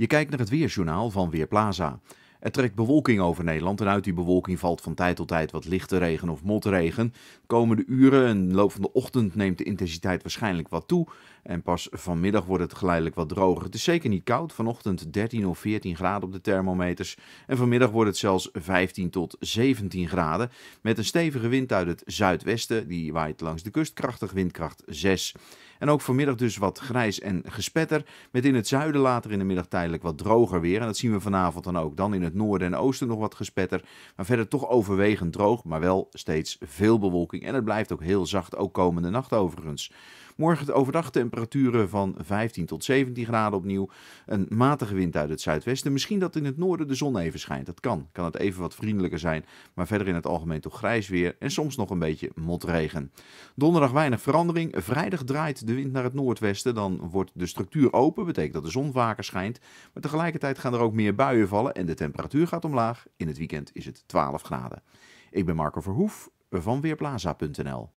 Je kijkt naar het weerjournaal van Weerplaza. Er trekt bewolking over Nederland en uit die bewolking valt van tijd tot tijd wat lichte regen of motregen. Komende uren en de loop van de ochtend neemt de intensiteit waarschijnlijk wat toe. En pas vanmiddag wordt het geleidelijk wat droger. Het is zeker niet koud, vanochtend 13 of 14 graden op de thermometers. En vanmiddag wordt het zelfs 15 tot 17 graden. Met een stevige wind uit het zuidwesten, die waait langs de kust, krachtig windkracht 6. En ook vanmiddag dus wat grijs en gespetter. Met in het zuiden later in de middag tijdelijk wat droger weer. En dat zien we vanavond dan ook. Dan in het noorden en oosten nog wat gespetter. Maar verder toch overwegend droog, maar wel steeds veel bewolking. En het blijft ook heel zacht, ook komende nacht overigens. Morgen overdag temperaturen van 15 tot 17 graden opnieuw. Een matige wind uit het zuidwesten. Misschien dat in het noorden de zon even schijnt. Dat kan. Kan het even wat vriendelijker zijn. Maar verder in het algemeen toch grijs weer en soms nog een beetje motregen. Donderdag weinig verandering. Vrijdag draait de wind naar het noordwesten. Dan wordt de structuur open. Betekent dat de zon vaker schijnt. Maar tegelijkertijd gaan er ook meer buien vallen en de temperatuur gaat omlaag. In het weekend is het 12 graden. Ik ben Marco Verhoef van Weerplaza.nl.